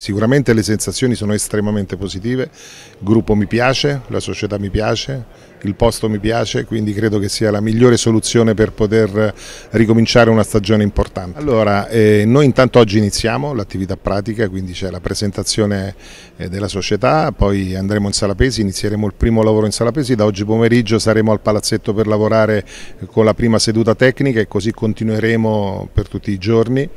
Sicuramente le sensazioni sono estremamente positive, il gruppo mi piace, la società mi piace, il posto mi piace, quindi credo che sia la migliore soluzione per poter ricominciare una stagione importante. Allora, eh, noi intanto oggi iniziamo l'attività pratica, quindi c'è la presentazione eh, della società, poi andremo in sala pesi, inizieremo il primo lavoro in sala pesi, da oggi pomeriggio saremo al palazzetto per lavorare eh, con la prima seduta tecnica e così continueremo per tutti i giorni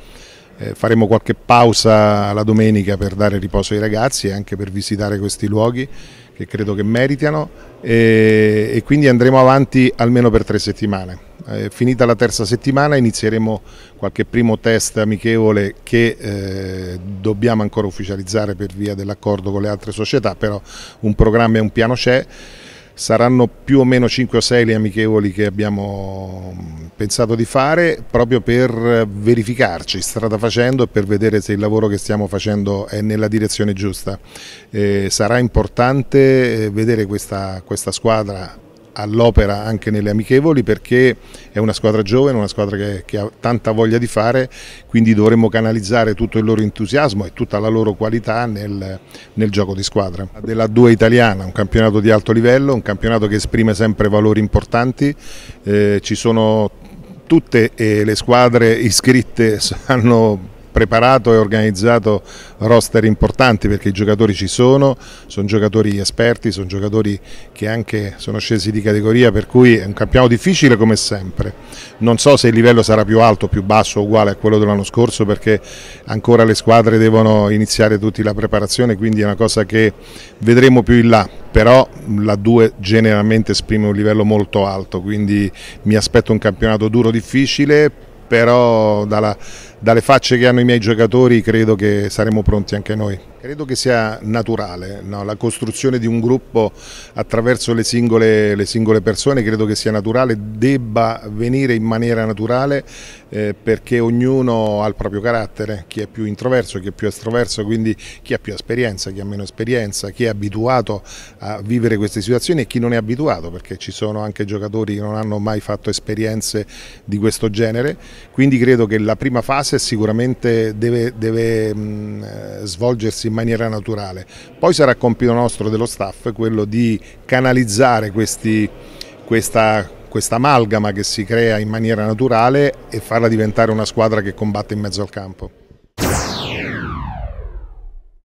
eh, faremo qualche pausa la domenica per dare riposo ai ragazzi e anche per visitare questi luoghi che credo che meritano e, e quindi andremo avanti almeno per tre settimane. Eh, finita la terza settimana inizieremo qualche primo test amichevole che eh, dobbiamo ancora ufficializzare per via dell'accordo con le altre società, però un programma e un piano c'è saranno più o meno 5 o 6 le amichevoli che abbiamo mm, pensato di fare proprio per verificarci strada facendo e per vedere se il lavoro che stiamo facendo è nella direzione giusta. Eh, sarà importante eh, vedere questa, questa squadra all'opera anche nelle amichevoli perché è una squadra giovane, una squadra che, che, ha tanta voglia di fare, quindi dovremmo canalizzare tutto il loro entusiasmo e tutta la loro qualità nel, nel gioco di squadra. Della 2 italiana, un campionato di alto livello, un campionato che esprime sempre valori importanti, eh, ci sono tutte eh, le squadre iscritte hanno preparato e organizzato roster importanti perché i giocatori ci sono, sono giocatori esperti, sono giocatori che anche sono scesi di categoria per cui è un campionato difficile come sempre. Non so se il livello sarà più alto, più basso o uguale a quello dell'anno scorso perché ancora le squadre devono iniziare tutti la preparazione quindi è una cosa che vedremo più in là però la 2 generalmente esprime un livello molto alto quindi mi aspetto un campionato duro difficile però dalla dalle facce che hanno i miei giocatori credo che saremo pronti anche noi. Credo che sia naturale no? la costruzione di un gruppo attraverso le singole, le singole, persone, credo che sia naturale, debba venire in maniera naturale eh, perché ognuno ha il proprio carattere, chi è più introverso, chi è più estroverso, quindi chi ha più esperienza, chi ha meno esperienza, chi è abituato a vivere queste situazioni e chi non è abituato perché ci sono anche giocatori che non hanno mai fatto esperienze di questo genere, quindi credo che la prima fase competenze sicuramente deve, deve mh, eh, svolgersi in maniera naturale. Poi sarà compito nostro dello staff quello di canalizzare questi, questa questa amalgama che si crea in maniera naturale e farla diventare una squadra che combatte in mezzo al campo.